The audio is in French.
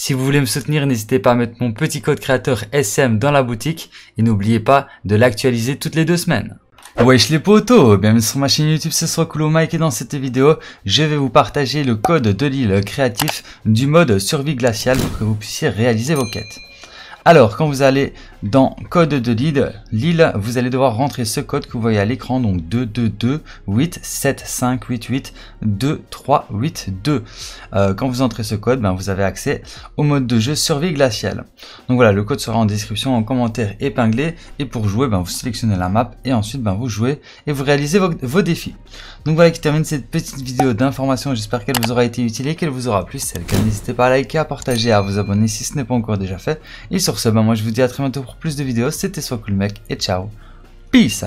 Si vous voulez me soutenir, n'hésitez pas à mettre mon petit code créateur SM dans la boutique et n'oubliez pas de l'actualiser toutes les deux semaines. Wesh les potos, bienvenue sur ma chaîne YouTube, ce sera Mike et dans cette vidéo, je vais vous partager le code de l'île créatif du mode survie glaciale pour que vous puissiez réaliser vos quêtes. Alors, quand vous allez dans code de lead, Lille, vous allez devoir rentrer ce code que vous voyez à l'écran, donc 222875882382. Euh, quand vous entrez ce code, ben, vous avez accès au mode de jeu survie glaciale. Donc voilà, le code sera en description, en commentaire épinglé. Et pour jouer, ben, vous sélectionnez la map et ensuite ben, vous jouez et vous réalisez vos, défis. Donc voilà qui termine cette petite vidéo d'information. J'espère qu'elle vous aura été utile et qu'elle vous aura plu. Si c'est n'hésitez pas à liker, à partager, à vous abonner si ce n'est pas encore déjà fait sur ce, ben moi je vous dis à très bientôt pour plus de vidéos. C'était Soit Cool Mec et ciao. Peace